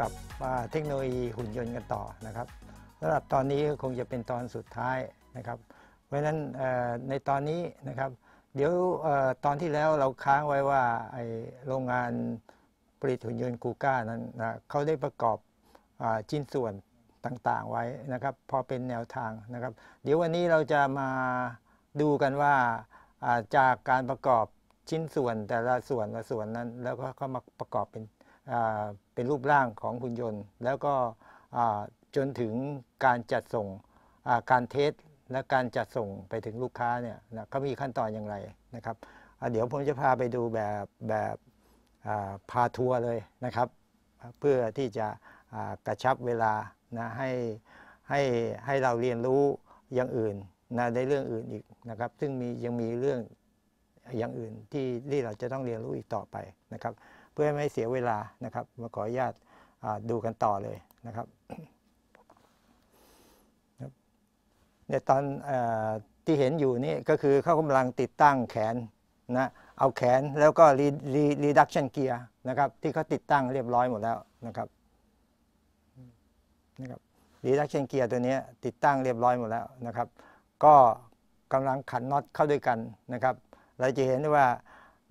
กับเทคโนโลยีหุ่นยนต์กันต่อนะครับสำหรับตอนนี้คงจะเป็นตอนสุดท้ายนะครับ เพราะฉะนั้นในตอนนี้นะครับเดี๋ยวตอนที่แล้วเราค้างไว้ว่าไอโรงงานผลิตหุ่นยนต์กูก้านั้นนะเขาได้ประกอบชิ้นส่วนต่างๆไว้นะครับพอเป็นแนวทางนะครับเดี๋ยววันนี้เราจะมาดูกันว่าจากการประกอบชิ้นส่วนแต่ละส่วนละส่วนนั้น แล้วก็เข้ามาประกอบเป็นเป็นรูปร่างของหุ่นยนต์ แล้วก็จนถึงการจัดส่งการเทสและการจัดส่งไปถึงลูกค้าเนี่ยนะเขามีขั้นตอนอย่างไรนะครับ เดี๋ยวผมจะพาไปดูแบบแบบพาทัวร์เลยนะครับ เพื่อที่จะกระชับเวลานะให้ให้ให้เราเรียนรู้อย่างอื่นนะในเรื่องอื่นอีกนะครับ ซึ่งมียังมีเรื่องอย่างอื่นที่ที่เราจะต้องเรียนรู้อีกต่อไปนะครับพื่อไม่ให้เสียเวลานะครับมาขออนุญาตดูกันต่อเลยนะครับเนี่ยตอนอที่เห็นอยู่นี่ ก็คือเขากำลังติดตั้งแขนนะเอาแขนแล้วก็รีรีรีดักชันเกียร์นะครับที่เขาติดตั้งเรียบร้อยหมดแล้วนะครับนะครับรีดักชันเกียร์ตัวนี้ ติดตั้งเรียบร้อยหมดแล้วนะครับ ก็กำลังขันน็อตเข้าด้วยกันนะครับเราจะเห็นได้ว่า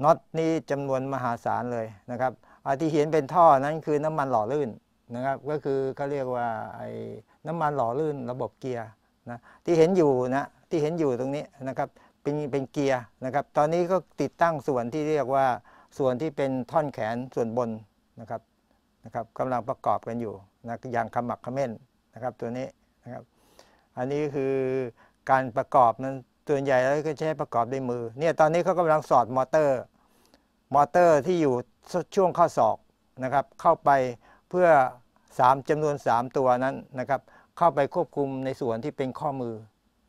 น็อตนี่จำนวนมหาศาลเลยนะครับอที่เห็นเป็นท่อนั้นคือน้ำมันหล่อลื่นนะครับ ก็คือเขาเรียกว่าไอ้น้ำมันหล่อลื่น ระบบเกียร์นะ ที่เห็นอยู่นะ ที่เห็นอยู่ตรงนี้นะครับเป็นเป็นเกียร์นะครับ ตอนนี้ก็ติดตั้งส่วนที่เรียกว่าส่วนที่เป็นท่อนแขนส่วนบนนะครับ นะครับกำลังประกอบกันอยู่นะอย่างขมักขม้นนะครับตัวนี้นะครับ อันนี้คือการประกอบนั้นส่วนใหญ่แล้วก็ใช้ประกอบด้วยมือ เนี่ยตอนนี้เขากำลังสอดมอเตอร์ มอเตอร์ที่อยู่ช่วงข้อศอกนะครับเข้าไปเพื่อ 3 จำนวน 3 ตัวนั้นนะครับเข้าไปควบคุมในส่วนที่เป็นข้อมือ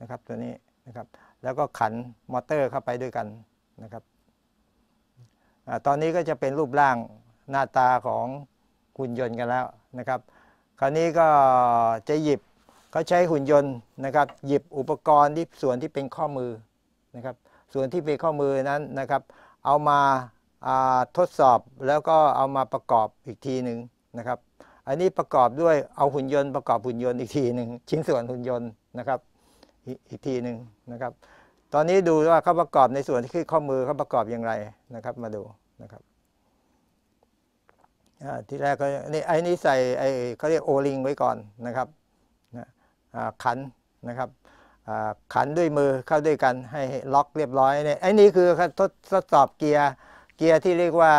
นะครับตัวนี้นะครับแล้วก็ขันมอเตอร์เข้าไปด้วยกันนะครับอตอนนี้ก็จะเป็นรูปร่างหน้าตาของหุ่นยนต์กันแล้วนะครับคราวนี้ก็จะหยิบเขาใช้หุ่นยนต์นะครับ หยิบอุปกรณ์ที่ส่วนที่เป็นข้อมือนะครับ ส่วนที่เป็นข้อมือนั้นนะครับ เอามาทดสอบแล้วก็เอามาประกอบอีกทีหนึ่งนะครับ อันนี้ประกอบด้วยเอาหุ่นยนต์ประกอบหุ่นยนต์อีกทีหนึ่งชิ้นส่วนหุ่นยนต์นะครับอีกทีหนึ่งนะครับ ตอนนี้ดูว่าเขาประกอบในส่วนที่คือนข้อมือเขาประกอบอย่างไรนะครับ มาดูนะครับที่แรกก็นี่ไอ้นี่ใส่ไอ้เขาเรียกโอลิงไว้ก่อนนะครับขันนะครับขันด้วยมือเข้าด้วยกันให้ล็อกเรียบร้อยเนี่ยไอ้นี่คือทดทดสอบเกียร์เกียร์ที่เรียกว่า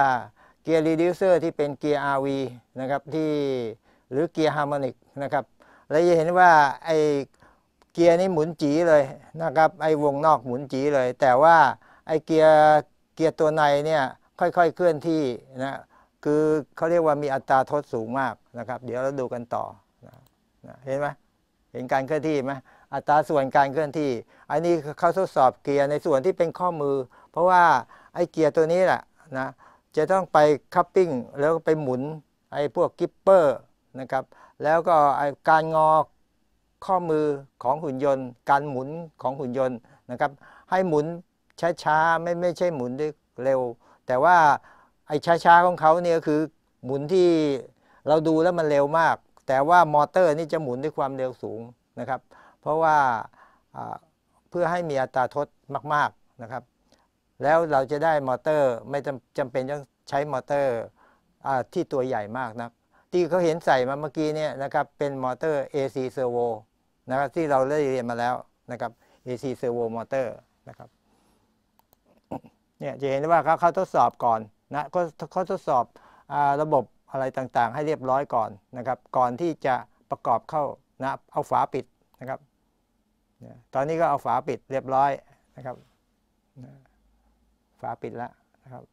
เกียร์รีดิวเซอร์ที่เป็นเกียร์ RV นะครับที่หรือเกียร์ฮาร์โมนิกนะครับแล้วจะเห็นว่าไอ้เกียร์นี้หมุนจีเลยนะครับไอ้วงนอกหมุนจีเลย แต่ว่าไอ้เกียร์เกียร์ตัวในเนี่ยค่อยๆเคลื่อนที่นะคือเขาเรียกว่ามีอัตราทดสูงมากนะครับ เดี๋ยวเราดูกันต่อนะเห็นไหมห็นการเคลื่อนที่ไหมอัตราส่วนการเคลื่อนที่อันนี้เขาทดสอบเกียร์ในส่วนที่เป็นข้อมือ เพราะว่าไอ้เกียร์ตัวนี้แหละนะจะต้องไปคัพปิ้งแล้วไปหมุนไอ้พวกกิปเปอร์นะครับแล้วก็ไอการงอข้อมือของหุ่นยนต์ การหมุนของหุ่นยนต์นะครับให้หมุนช้าๆไม่ไม่ใช่หมุนด้วยเร็ว แต่ว่าไอ้ช้าๆของเขาเนี่ยคือหมุนที่เราดูแล้วมันเร็วมากแต่ว่ามอเตอร์นี่จะหมุนด้วยความเร็วสูงนะครับเพราะว่าเพื่อให้มีอัตราทดมากๆนะครับแล้วเราจะได้มอเตอร์ไม่จำเป็นต้องใช้มอเตอร์ที่ตัวใหญ่มากนะที่เขาเห็นใส่มาเมื่อกี้เนี่ยนะครับเป็นมอเตอร์ AC servo นะครับที่เราได้เรียนมาแล้วนะครับ AC servo motor นะครับเนี่ยจะเห็นว่าเขาเขาทดสอบก่อนนะเขาเขาทดสอบระบบอะไรต่างๆให้เรียบร้อยก่อนนะครับ ก่อนที่จะประกอบเข้านะเอาฝาปิดนะครับตอนนี้ก็เอาฝาปิดเรียบร้อยนะครับฝาปิดแล้วนะครับ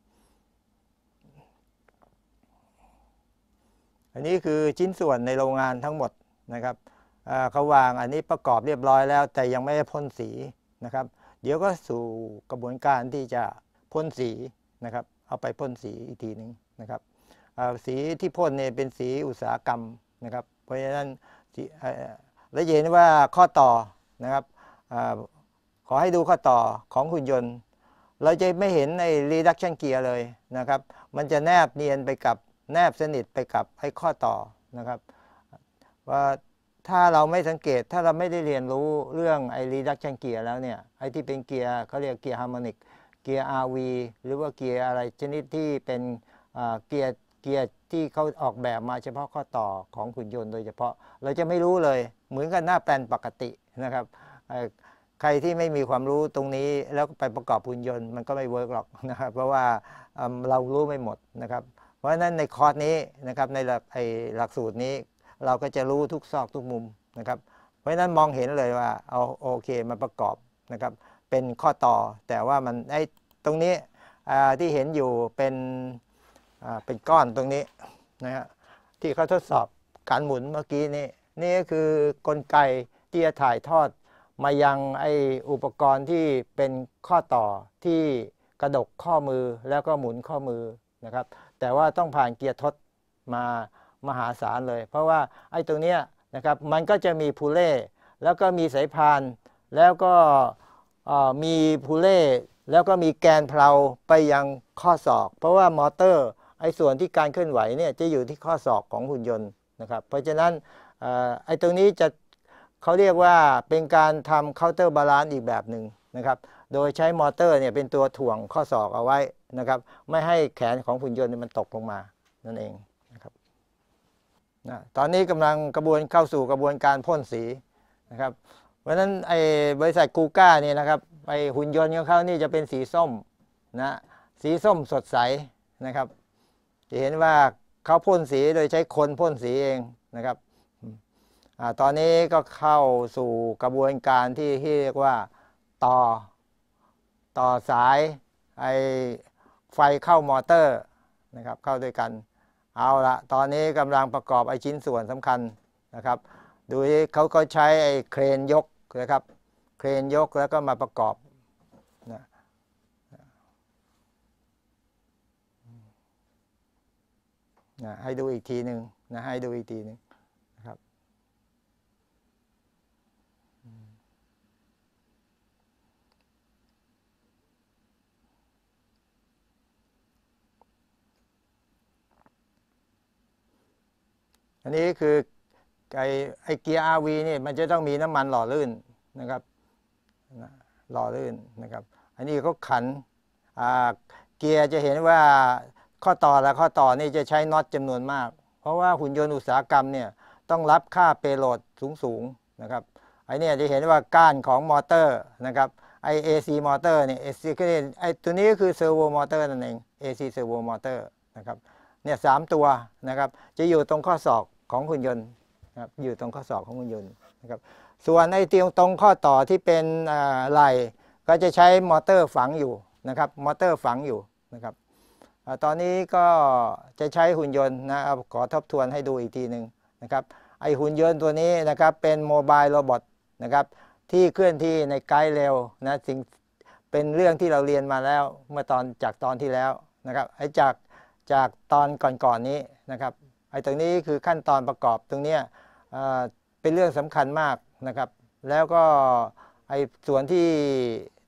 อันนี้คือชิ้นส่วนในโรงงานทั้งหมดนะครับเขาวางอันนี้ประกอบเรียบร้อยแล้ว แต่ยังไม่ได้พ่นสีนะครับ เดี๋ยวก็สู่กระบวนการที่จะพ่นสีนะครับ เอาไปพ่นสีอีกทีหนึ่งนะครับสีที่พ่นเนี่ยเป็นสีอุตสาหกรรมนะครับ เพราะฉะนั้นและเห็นว่าข้อต่อนะครับ ขอให้ดูข้อต่อของหุ่นยนต์ เราจะไม่เห็นใน reduction gear เลยนะครับ มันจะแนบเนียนไปกับแนบสนิทไปกับไอ้ข้อต่อนะครับ ว่าถ้าเราไม่สังเกตถ้าเราไม่ได้เรียนรู้เรื่องไอ้ reduction gear แล้วเนี่ย ไอ้ที่เป็นเกียร์เขาเรียกเกียร์ฮาร์โมนิกเกียร์ RV หรือว่าเกียร์อะไรชนิดที่เป็นเกียร์เกียร์ที่เขาออกแบบมาเฉพาะข้อต่อของขุนยนต์โดยเฉพาะเราจะไม่รู้เลยเหมือนกับหน้าแปลนปกตินะครับใครที่ไม่มีความรู้ตรงนี้แล้วไปประกอบหุ่นยนต์มันก็ไม่เวิร์กหรอกนะครับเพราะว่าเรารู้ไม่หมดนะครับ เพราะฉะนั้นในคอร์สนี้นะครับในหลักไอ้หลักสูตรนี้ เราก็จะรู้ทุกซอกทุกมุมนะครับเพราะฉะนั้นมองเห็นเลยว่าเอาโอเคมาประกอบนะครับเป็นข้อต่อแต่ว่ามันไอ้ตรงนี้ที่เห็นอยู่เป็นเป็นก้อนตรงนี้นะฮะที่เขาทดสอบการหมุนเมื่อกี้นี่นี่ก็คือกลไกที่จะถ่ายทอด มายังไออุปกรณ์ที่เป็นข้อต่อที่กระดก ข้อมือแล้วก็หมุนข้อมือนะครับแต่ว่าต้องผ่านเกียร์ทดมามหาศาลเลย เพราะว่าไอ้ตรงเนี้ยนะครับมันก็จะมี พูเล่แล้วก็มีสายพานแล้วก็มีพูเล่แล้วก็มีแกนเพลาไปยังข้อศอกเพราะว่ามอเตอร์ไอ้ส่วนที่การเคลื่อนไหวเนี่ยจะอยู่ที่ข้อศอกของหุ่นยนต์นะครับ เพราะฉะนั้นไอ้ตรงนี้จะเขาเรียกว่าเป็นการทำเคาน์เตอร์บาลานซ์อีกแบบหนึ่งนะครับ โดยใช้มอเตอร์เนี่ยเป็นตัวถ่วงข้อศอกเอาไว้นะครับ ไม่ให้แขนของหุ่นยนต์มันตกลงมานั่นเองนะครับนะตอนนี้กำลังกระบวนเข้าสู่กระบวนการพ่นสีนะครับ เพราะฉะนั้นไอ้บริษัทกูก้าเนี่ยนะครับไอ้หุ่นยนต์ของเขานี่จะเป็นสีส้มนะสีส้มสดใสนะครับจะเห็นว่าเขาพ่นสีโดยใช้คนพ่นสีเองนะครับอตอนนี้ก็เข้าสู่กระบวนการที่ที่เรียกว่าต่อ ต่อสายไอไฟเข้ามอเตอร์นะครับเข้าด้วยกัน เอาละตอนนี้กำลังประกอบไอชิ้นส่วนสำคัญนะครับดูเขาก็ใช้ไอเครนยกนะครับเครนยกแล้วก็มาประกอบนะให้ดูอีกทีหนึ่งนะให้ดูอีกทีหนึ่งนะครับอันนี้คือไอไอเกียร์วีนี่มันจะต้องมีน้ำมันหล่อลื่นนะครับหล่อลื่นนะครับ อันนี้เขาขันเกียร์จะเห็นว่าข้อต่อและข้อต่อนี่จะใช้น็อตจำนวนมาก เพราะว่าหุ่นยนต์อุตสาหกรรมเนี่ยต้องรับค่าเปโลดสูงๆนะครับไอเนี่ยจะเห็นว่าก้านของมอเตอร์นะครับไอเอซีมอเตอร์เนี่ยเอซีก็ไอตัวนี้ก็คือเซอร์โวมอเตอร์นั่นเองเอซีเซอร์โวมอเตอร์นะครับเนี่ยสามตัวนะครับจะอยู่ตรงข้อศอกของหุ่นยนต์นะครับอยู่ตรงข้อศอกของหุ่นยนต์นะครับส่วนไอเตียงตรงข้อต่อที่เป็นไหลก็จะใช้มอเตอร์ฝังอยู่นะครับมอเตอร์ฝังอยู่นะครับตอนนี้ก็จะใช้หุ่นยนต์นะขอทบทวนให้ดูอีกทีหนึ่งนะครับไอหุ่นยนต์ตัวนี้นะครับเป็นโมบายโรบอทนะครับที่เคลื่อนที่ในไกด์เร็วนะสิ่งเป็นเรื่องที่เราเรียนมาแล้วเมื่อตอนจากตอนที่แล้วนะครับไอจากจากตอนก่อนๆนนี้นะครับไอตรงนี้คือขั้นตอนประกอบตรงนี้เป็นเรื่องสำคัญมากนะครับแล้วก็ไอส่วนที่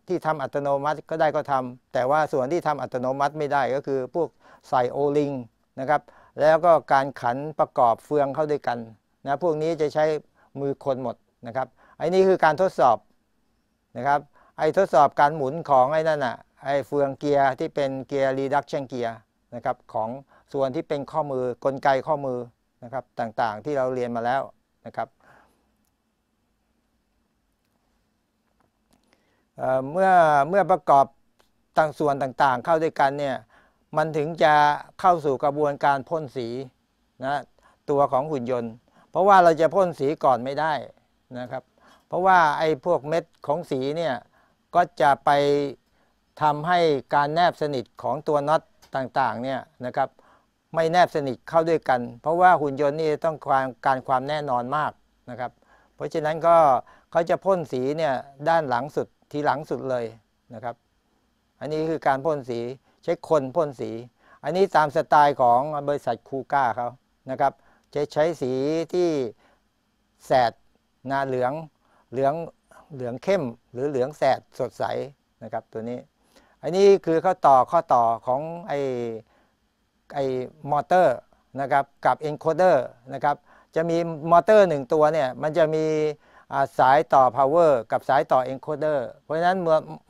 ที่ทำอัตโนมัติก็ได้ก็ทำ แต่ว่าส่วนที่ทำอัตโนมัติไม่ได้ก็คือพวกใส่โอลิงนะครับแล้วก็การขันประกอบเฟืองเข้าด้วยกัน นะพวกนี้จะใช้มือคนหมดนะครับไอ้นี่คือการทดสอบนะครับไอ้ทดสอบการหมุนของไอ้นั่นอ่ะไอ้เฟืองเกียร์ที่เป็นเกียร์รีดักชันเกียร์นะครับของส่วนที่เป็นข้อมือกลไกข้อมือนะครับต่างๆ ที่เราเรียนมาแล้วนะครับเมื่อเมื่อประกอบต่างส่วนต่างๆ เข้าด้วยกันเนี่ย มันถึงจะเข้าสู่กระบวนการพ่นสีนะตัวของหุ่นยนต์ เพราะว่าเราจะพ่นสีก่อนไม่ได้นะครับ เพราะว่าไอ้พวกเม็ดของสีเนี่ยก็จะไปทำให้การแนบสนิทของตัวน็อตต่างๆเนี่ยนะครับไม่แนบสนิทเข้าด้วยกัน เพราะว่าหุ่นยนต์นี่ต้องการการความแน่นอนมากนะครับ เพราะฉะนั้นก็เขาจะพ่นสีเนี่ยด้านหลังสุดทีหลังสุดเลยนะครับ อันนี้คือการพ่นสีเช็คคนพ่นสี อันนี้ตามสไตล์ของบริษัทคูก้าเขานะครับจะใช้สีที่แสดนาเหลืองเหลือง เหลืองเข้ม หรือเหลืองแสดสดใสนะครับตัวนี้ อันนี้คือข้อต่อข้อต่อของไอไอมอเตอร์นะครับกับเอนโคเดอร์นะครับจะมีมอเตอร์หนึ่งตัวเนี่ยมันจะมีสายต่อ power กับสายต่อ encoder เพราะฉะนั้น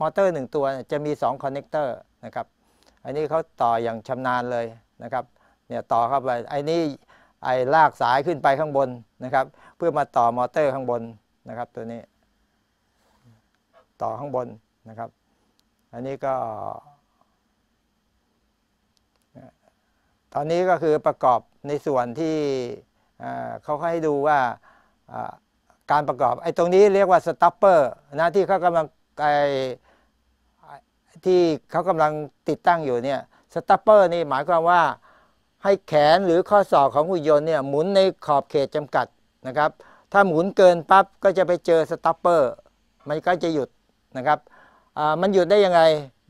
มอเตอร์หนึ่งตัวจะมี2 connector นะครับอันนี้เขาต่ออย่างชำนาญเลยนะครับเนี่ยต่อเข้าไปไอ้นี่ไอ้ลากสายขึ้นไปข้างบนนะครับ เพื่อมาต่อมอเตอร์ข้างบนนะครับ ตัวนี้ ต่อข้างบนนะครับ อันนี้ก็ ตอนนี้ก็คือประกอบในส่วนที่เขาให้ดูว่าการประกอบไอ้ตรงนี้เรียกว่าสตัปเปอร์นะที่เขากำลังไอ้ที่เขากำลังติดตั้งอยู่เนี่ยสตัปเปอร์นี่หมายความว่าให้แขนหรือข้อศอกของหุ่นยนต์เนี่ยหมุนในขอบเขตจำกัดนะครับถ้าหมุนเกินปั๊บก็จะไปเจอสตัปเปอร์มันก็จะหยุดนะครับมันหยุดได้ยังไง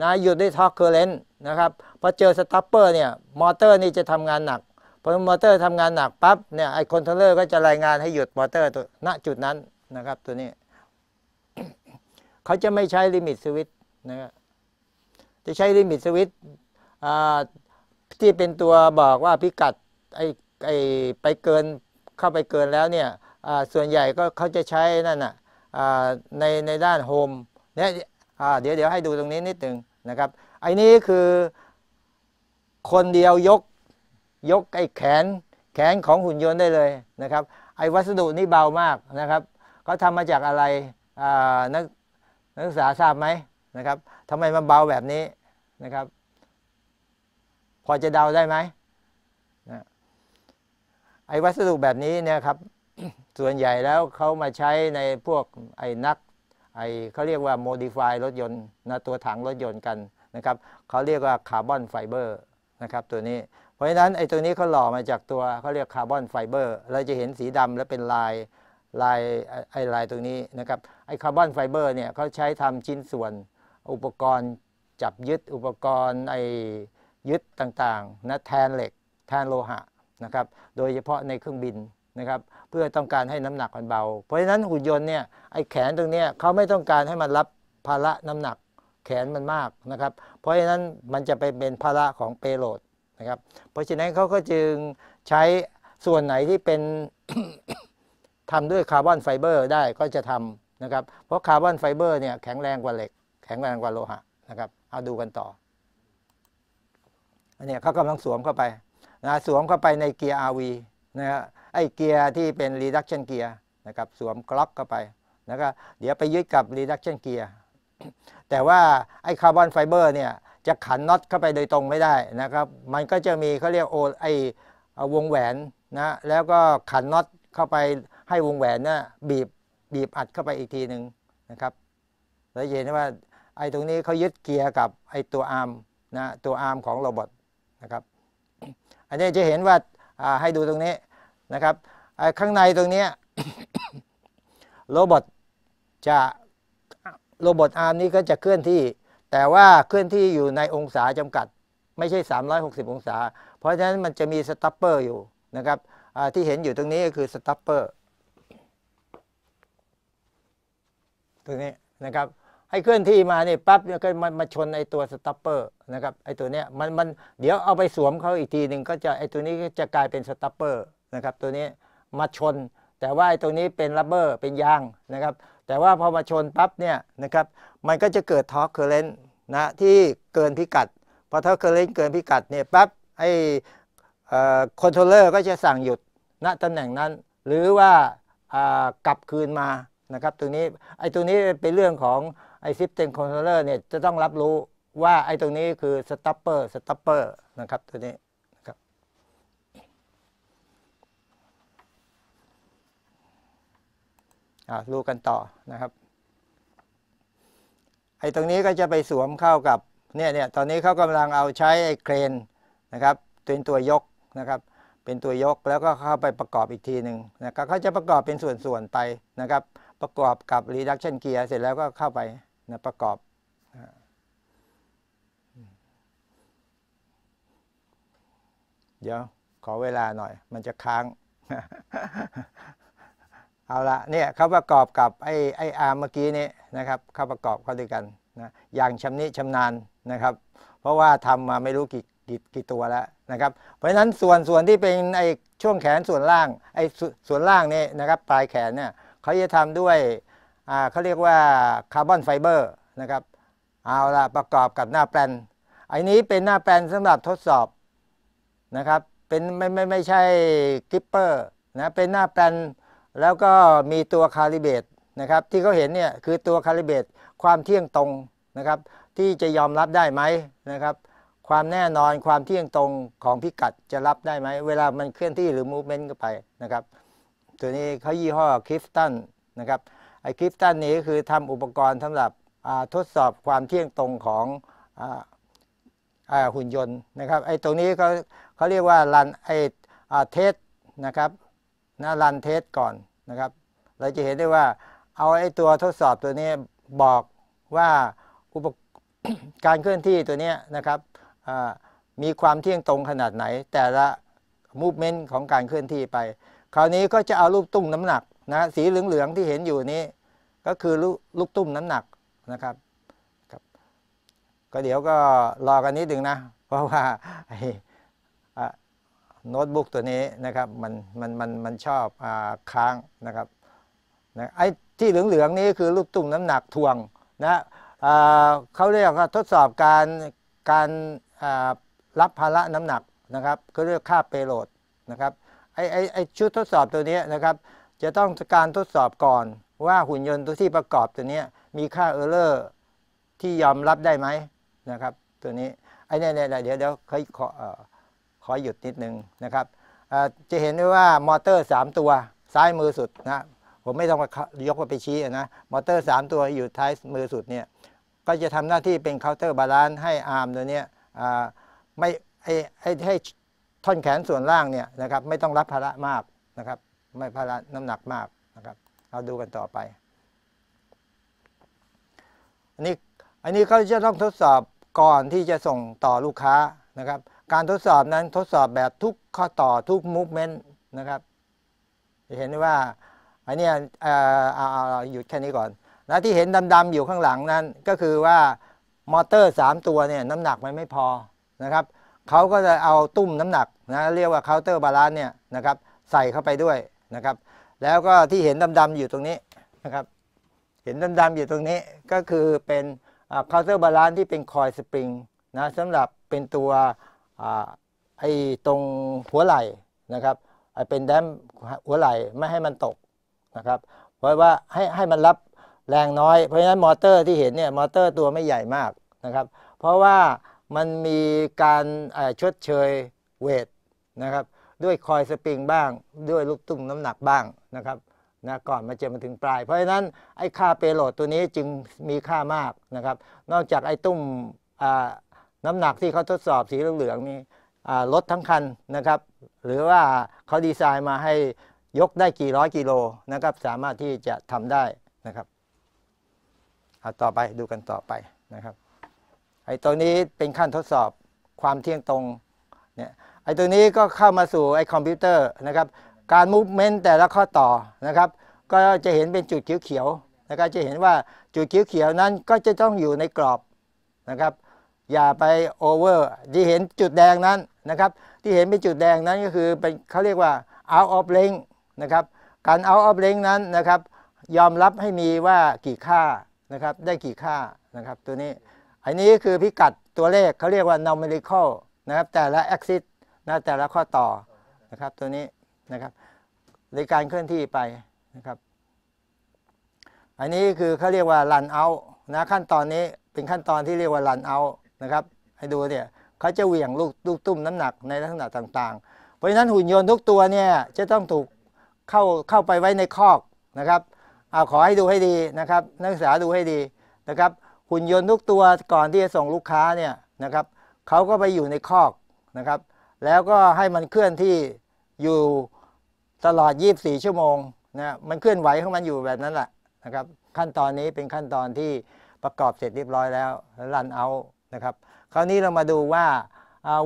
นะหยุดได้ท็อกเคอร์เรนต์นะครับพอเจอสตัปเปอร์เนี่ยมอเตอร์นี่จะทำงานหนักพอมอเตอร์ทำงานหนักปั๊บเนี่ยไอคอนโทรเลอร์ก็จะรายงานให้หยุดมอเตอร์ตัวณจุดนั้นนะครับตัวนี้ เขาจะไม่ใช้ลิมิตสวิตนะครับจะใช้ลิมิตสวิตที่เป็นตัวบอกว่าพิกัดไอไอไปเกินเข้าไปเกินแล้วเนี่ย ส่วนใหญ่ก็เขาจะใช้นั่นน่ะในในด้านโฮมเนี่ยเดี๋ยวเดี๋ยวให้ดูตรงนี้นิดหนึ่งนะครับ ไอ้นี้คือ คนเดียวยกยกไอ้แขนแขนของหุ่นยนต์ได้เลยนะครับ ไอ้วัสดุนี่เบามากนะครับเขาทำมาจากอะไรนักนักศึกษาทราบไหมนะครับทำไมมันเบาแบบนี้นะครับ พอจะเดาได้ไหมนะไอ้วัสดุแบบนี้เนี่ยครับ ส่วนใหญ่แล้วเขามาใช้ในพวกไอ้นักไอ้เขาเรียกว่า modify รถยนต์นะตัวถังรถยนต์กันนะครับเขาเรียกว่าคาร์บอนไฟเบอร์นะครับตัวนี้เพราะฉะนั้นไอ้ตัวนี้เขาหล่อมาจากตัวเขาเรียกคาร์บอนไฟเบอร์เราจะเห็นสีดำและเป็นลายลายไอ้ลายตรงนี้นะครับ ไอ้คาร์บอนไฟเบอร์เนี่ยเขาใช้ทำชิ้นส่วน อุปกรณ์จับยึดอุปกรณ์ไอ้ยึดต่าง ๆนะแทนเหล็กแทนโลหะนะครับ โดยเฉพาะในเครื่องบินนะครับ เพื่อต้องการให้น้ำหนักมันเบา เพราะฉะนั้นหุ่นยนต์เนี่ยไอ้แขนตรงนี้เขาไม่ต้องการให้มันรับภาระน้ำหนักแขนมันมากนะครับ เพราะฉะนั้นมันจะไปเป็นภาระของเปโลดนะครับ เพราะฉะนั้นเขาก็จึงใช้ส่วนไหนที่เป็นทำด้วยคาร์บอนไฟเบอร์ได้ก็จะทำนะครับ เพราะคาร์บอนไฟเบอร์เนี่ยแข็งแรงกว่าเหล็ก แข็งแรงกว่าโลหะนะครับ เอาดูกันต่อ อันนี้เขากำลังสวมเข้าไปนะสวมเข้าไปในเกียร์ RV นะฮะไอเกียร์ที่เป็น reduction เกียร์นะครับสวมกล็อกเข้าไปนะครับเดี๋ยวไปยึดกับ reduction เกียร์แต่ว่าไอคาร์บอนไฟเบอร์เนี่ยจะขันน็อตเข้าไปโดยตรงไม่ได้นะครับ มันก็จะมีเขาเรียกโอไอวงแหวนนะแล้วก็ขันน็อตเข้าไปให้วงแหวนนะ่ะบีบบีบอัดเข้าไปอีกทีหนึ่งนะครับแล้วเห็นว่าไอ้ตรงนี้เขายึดเกียร์กับไอ้ตัวอาร์มนะตัวอาร์มของโรบอทนะครับ อันนี้จะเห็นว่าให้ดูตรงนี้นะครับข้างในตรงนี้โรบอทจะโรบอทอาร์มนี้ก็จะเคลื่อนที่แต่ว่าเคลื่อนที่อยู่ในองศาจำกัดไม่ใช่ 360 องศา เพราะฉะนั้นมันจะมีสตัปเปอร์อยู่นะครับที่เห็นอยู่ตรงนี้ก็คือสตัปเปอร์ตรงนี้นะครับให้เคลื่อนที่มาเนี่ยปั๊บเนี่ยก็มันมาชนไอตัวสตัปเปอร์นะครับไอตัวเนี้ยมันมันเดี๋ยวเอาไปสวมเขาอีกทีหนึ่ง ก็จะไอตัวนี้จะกลายเป็นสตัปเปอร์นะครับ ตัวนี้มาชน แต่ว่าไอตัวนี้เป็นรับเบอร์เป็นยางนะครับแต่ว่าพอมาชนปั๊บเนี่ยนะครับมันก็จะเกิดทอร์คเคอร์เรนต์นะที่เกินพิกัด พอทอร์คเคอร์เรนต์เกินพิกัดเนี่ยปั๊บไอ้คอนโทรลเลอร์ก็จะสั่งหยุดณตำแหน่งนั้น หรือว่ากลับคืนมานะครับตรงนี้ไอ้ตรงนี้เป็นเรื่องของไอซิปเต็มคอนโทรลเลอร์เนี่ยจะต้องรับรู้ว่าไอ้ตรงนี้คือสต็อปเปอร์สต็อปเปอร์นะครับตัวนี้ดูกันต่อนะครับ ไอ้ตรงนี้ก็จะไปสวมเข้ากับเนี่ยเนี่ยตอนนี้เขากำลังเอาใช้ไอ้เครนนะครับเป็นตัวยกนะครับ เป็นตัวยกแล้วก็เข้าไปประกอบอีกทีหนึ่งนะครับเขาจะประกอบเป็นส่วนๆ ไปนะครับ ประกอบกับ reduction gear เสร็จแล้วก็เข้าไปนะประกอบ เดี๋ยว ขอเวลาหน่อย มันจะค้างเอาละเนี่ยเขาประกอบกับไอ้ไอ้อาร์เมื่อกี้นี้นะครับเขาประกอบเข้าด้วยกันนะอย่างชำนิชำนาญนะครับเพราะว่าทำมาไม่รู้กี่กี่กี่ตัวแล้วนะครับเพราะฉะนั้นส่วนส่วนที่เป็นไอ้ช่วงแขนส่วนล่างไอ้ส่วนล่างนี่นะครับปลายแขนเนี่ยเขาจะทำด้วยอ่าเขาเรียกว่าคาร์บอนไฟเบอร์นะครับเอาละประกอบกับหน้าแปลนไอ้นี้เป็นหน้าแปลนสำหรับทดสอบนะครับเป็นไม่ไม่ไม่ใช่กิปเปอร์นะเป็นหน้าแปลนแล้วก็มีตัวคาลิเบตนะครับที่เขาเห็นเนี่ยคือตัวคาลิเบตความเที่ยงตรงนะครับ ที่จะยอมรับได้ไหมนะครับ ความแน่นอนความเที่ยงตรงของพิกัดจะรับได้ไหมเวลามันเคลื่อนที่หรือมูฟเมนต์ก็ไปนะครับ ตัวนี้เขายี่ห้อคริสตันนะครับไอคริสตันนี้คือทำอุปกรณ์สำหรับทดสอบความเที่ยงตรงของอหุ่นยนต์นะครับไอตรงนี้เขาเขาเรียกว่ารันไอเทสนะครับนะรันเทสก่อนนะครับเราจะเห็นได้ว่าเอาไอ้ตัวทดสอบตัวนี้บอกว่าอุปการเคลื่อนที่ตัวนี้นะครับมีความเที่ยงตรงขนาดไหน แต่ละมูฟเมนต์ของการเคลื่อนที่ไป คราวนี้ก็จะเอารูปตุ้มน้ำหนักนะสีเหลืองๆที่เห็นอยู่นี้ ก็คือลลูกตุ้มน้ำหนักนะครับครับก็เดี๋ยวก็รอกันนิดหนึ่งนะ เพราะว่าโน้ตบุ๊กตัวนี้นะครับมันมันมันมันชอบอค้างนะครับนะไอ้ที่เหลืองๆนี้คือลูกตุ่มน้ำหนักทวงนะเขาเรียกว่าทดสอบการการรับภาระน้ำหนักนะครับเขาเรียกค่าเปโลดนะครับไอ้ไอ้ไอชุดทดสอบตัวนี้นะครับ จะต้องการทดสอบก่อนว่าหุ่นยนต์ตัวที่ประกอบตัวนี้มีค่าเออร์เลอร์ที่ยอมรับได้ไหมนะครับตัวนี้ไอ้เนี่ยเดี๋ยวเดี๋ยวเคยขอขอหยุดนิดนึงนะครับจะเห็นได้ว่ามอเตอร์ 3 ตัวซ้ายมือสุดนะผมไม่ต้องยกไปชี้นะมอเตอร์ 3 ตัวอยู่ท้ายมือสุดเนี่ยก็จะทำหน้าที่เป็นเคาน์เตอร์บาลานซ์ให้อาร์มตัวเนี้ยไม่ให้ให้ท่อนแขนส่วนล่างเนี่ยนะครับไม่ต้องรับภาระมากนะครับ ไม่ภาระน้ำหนักมากนะครับ เราดูกันต่อไปอันนี้อันนี้เขาจะต้องทดสอบก่อนที่จะส่งต่อลูกค้านะครับการทดสอบนั้นทดสอบแบบทุกข้อต่อทุกมูฟเมนต์นะครับ จะเห็นว่าอันนี้เอาหยุดแค่นี้ก่อน แล้วที่เห็นดำๆอยู่ข้างหลังนั้น ก็คือว่ามอเตอร์3ตัวเนี่ยน้ำหนักมันไม่พอนะครับเขาก็จะเอาตุ้มน้ำหนักนะเรียกว่าเคาน์เตอร์บาลานซ์เนี่ยนะครับ ใส่เข้าไปด้วยนะครับ แล้วก็ที่เห็นดำๆอยู่ตรงนี้นะครับ เห็นดำๆอยู่ตรงนี้ก็คือเป็นเคาน์เตอร์บาลานซ์ที่เป็นคอยสปริงนะสำหรับเป็นตัวไอ้ ตรงหัวไหล่นะ ครับไอเป็นแดมหัวไหล่ไม่ให้มันตกนะครับเพราะว่าให้ให้มันรับแรงน้อย เพราะฉะนั้นมอเตอร์ที่เห็นเนี่ยมอเตอร์ตัวไม่ใหญ่มากนะครับเพราะว่ามันมีการชดเชยเวทนะครับด้วยคอยสปริงบ้างด้วยลูกตุ้มน้ำหนักบ้างนะครับนะก่อนมาเจอมาถึงปลาย เพราะฉะนั้นไอ้ค่าเปโลดตัวนี้จึงมีค่ามากนะครับนอกจากไอ้ตุ้มน้ำหนักที่เขาทดสอบสีเหลืองนี่รถทั้งคันนะครับ หรือว่าเขาดีไซน์มาให้ยกได้กี่ร้อยกิโลนะครับ สามารถที่จะทำได้นะครับเอาต่อไปดูกันต่อไปนะครับไอ้ตัวนี้เป็นขั้นทดสอบความเที่ยงตรงเนี่ยไอ้ตัวนี้ก็เข้ามาสู่ไอ้คอมพิวเตอร์นะครับการมูฟเมนต์แต่ละข้อต่อนะครับ ก็จะเห็นเป็นจุดเขียวๆนะครับจะเห็นว่าจุดเขียว ๆ นั้นก็จะต้องอยู่ในกรอบนะครับอย่าไปโอเวอร์ที่เห็นจุดแดงนั้นนะครับที่เห็นเป็นจุดแดงนั้นก็คือเป็นเขาเรียกว่า out of range นะครับการ out of range นั้นนะครับยอมรับให้มีว่ากี่ค่านะครับได้กี่ค่านะครับตัวนี้อันนี้คือพิกัดตัวเลขเขาเรียกว่า numerical นะครับแต่ละ axis นะแต่ละข้อต่อนะครับตัวนี้นะครับในการเคลื่อนที่ไปนะครับอันนี้คือเขาเรียกว่า run out นะขั้นตอนนี้เป็นขั้นตอนที่เรียกว่า run out นะครับ ให้ดูเนี่ยเขาจะเหวี่ยงลูกลูกตุ้มน้ำหนักในลักษณะต่างๆ เพราะฉะนั้นหุ่นยนต์ทุกตัวเนี่ยจะต้องถูกเข้าเข้าไปไว้ในคอกนะครับเอาขอให้ดูให้ดีนะครับ นักศึกษาดูให้ดีนะครับ หุ่นยนต์ทุกตัวก่อนที่จะส่งลูกค้าเนี่ยนะครับเขาก็ไปอยู่ในคอกนะครับ แล้วก็ให้มันเคลื่อนที่อยู่ตลอด24ชั่วโมงนะ มันเคลื่อนไหวของมันอยู่แบบนั้นแหละนะครับ ขั้นตอนนี้เป็นขั้นตอนที่ประกอบเสร็จเรียบร้อยแล้วรันเอานะครับคราวนี้เรามาดูว่า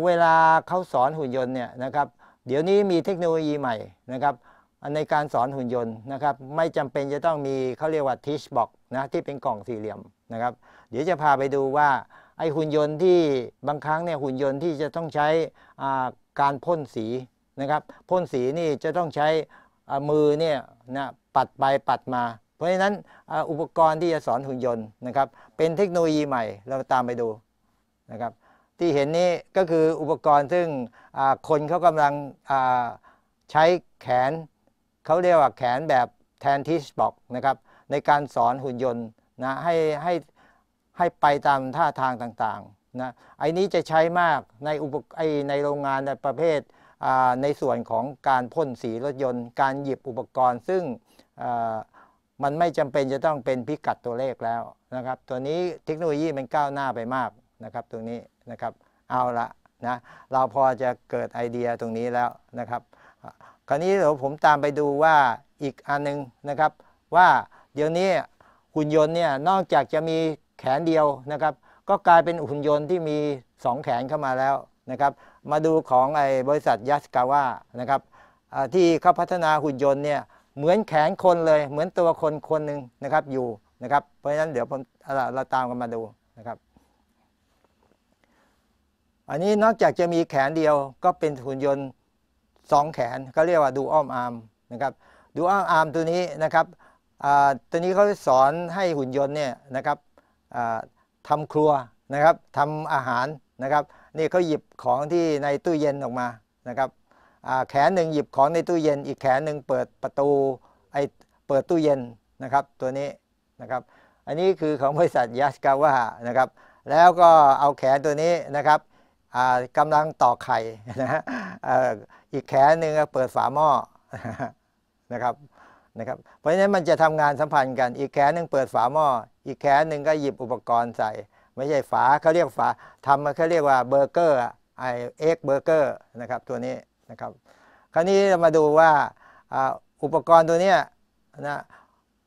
เวลาเขาสอนหุ่นยนต์เนี่ยนะครับ เดี๋ยวนี้มีเทคโนโลยีใหม่นะครับในการสอนหุ่นยนต์นะครับไม่จำเป็นจะต้องมีเขาเรียกว่าทิชบ็อกนะที่เป็นกล่องสี่เหลี่ยมนะครับเดี๋ยวจะพาไปดูว่าไอหุ่นยนต์ที่บางครั้งเนี่ยหุ่นยนต์ที่จะต้องใช้การพ่นสีนะครับพ่นสีนี่จะต้องใช้มือเนี่ยนะปัดไปปัดมา เพราะฉะนั้นอุปกรณ์ที่จะสอนหุ่นยนต์นะครับเป็นเทคโนโลยีใหม่เราตามไปดูนะครับที่เห็นนี้ก็คืออุปกรณ์ซึ่งคนเขากำลังใช้แขนเขาเรียกว่าแขนแบบแทนทิชบอกนะครับในการสอนหุ่นยนต์นะให้ให้ให้ไปตามท่าทางต่างๆนะไอ้นี้จะใช้มากในอุปไอในโรงงานในประเภทในส่วนของการพ่นสีรถยนต์ การหยิบอุปกรณ์ ซึ่งมันไม่จำเป็นจะต้องเป็นพิกัดตัวเลขแล้วนะครับตัวนี้เทคโนโลยีมันก้าวหน้าไปมากนะครับตรงนี้นะครับเอาละนะเราพอจะเกิดไอเดียตรงนี้แล้วนะครับคราวนี้เดี๋ยวผมตามไปดูว่าอีกอันนึงนะครับว่าเดี๋ยวนี้หุ่นยนต์เนี่ยนอกจากจะมีแขนเดียวนะครับ ก็กลายเป็นหุ่นยนต์ที่มี 2 แขนเข้ามาแล้วนะครับมาดูของไอ้บริษัทยัสกาว่านะครับที่เขาพัฒนาหุ่นยนต์เนี่ยเหมือนแขนคนเลย เหมือนตัวคนคนหนึ่งนะครับอยู่นะครับ เพราะฉะนั้นเดี๋ยวผมเราตามกันมาดูนะครับอันนี้นอกจากจะมีแขนเดียวก็เป็นหุ่นยนต์สองแขนก็เรียกว่าดูอ้อมอาร์มนะครับดูอ้อมอาร์มตัวนี้นะครับตัวนี้เขาสอนให้หุ่นยนต์เนี่ยนะครับทำครัวนะครับทำอาหารนะครับ นี่เขาหยิบของที่ในตู้เย็นออกมานะครับแขนหนึ่งหยิบของในตู้เย็น อีกแขนหนึ่งเปิดประตูไอเปิดตู้เย็นนะครับตัวนี้นะครับ อันนี้คือของบริษัทยัสกาว่านะครับ แล้วก็เอาแขนตัวนี้นะครับกำลังต่อไข่นะฮะอีกแขนหนึ่งเปิดฝาหม้อนะครับนะครับเพราะฉะนั้นมันจะทำงานสัมพันธ์กัน อีกแขนหนึ่งเปิดฝาหม้ออีกแขนหนึ่งก็หยิบอุปกรณ์ใส่ไม่ใช่ฝาเขาเรียกฝาทำมาเขาเรียกว่าเบอร์เกอร์ไอเอ็กเบอร์เกอร์นะครับตัวนี้นะครับคราวนี้เรามาดูว่าอุปกรณ์ตัวนี้นะ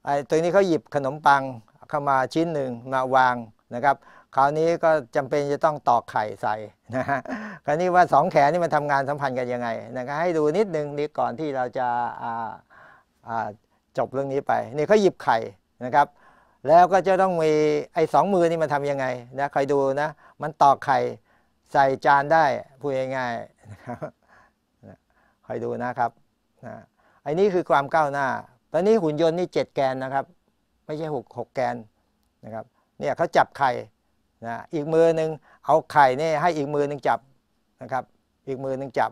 ไอตัวนี้เขาหยิบขนมปังเข้ามาชิ้นหนึ่งมาวางนะครับคราวนี้ก็จำเป็นจะต้องตอกไข่ใส่นะฮะคราวนี้ว่าสองแขน นี่มันทำงานสัมพันธ์กันยังไงนะครให้ดูนิดนึงนี่ก่อนที่เราจะจบเรื่องนี้ไป นี่เขาหยิบไข่นะครับ แล้วก็จะต้องมีไอ้สองมือนี่มันทํำยังไงนะคอยดูนะ มันตอกไข่ใส่จานได้พูดง่ายๆนะครับคอยดูนะครับนะไอ้นี้คือความก้าวหน้า ตอนนี้หุ่นยนต์นี่เจ็ดแกนนะครับ ไม่ใช่หกหกแกนนะครับ เนี่ยเขาจับไข่นะอีกมือหนึ่งเอาไข่เนี่ยให้อีกมือหนึ่งจับนะครับ อีกมือหนึ่งจับ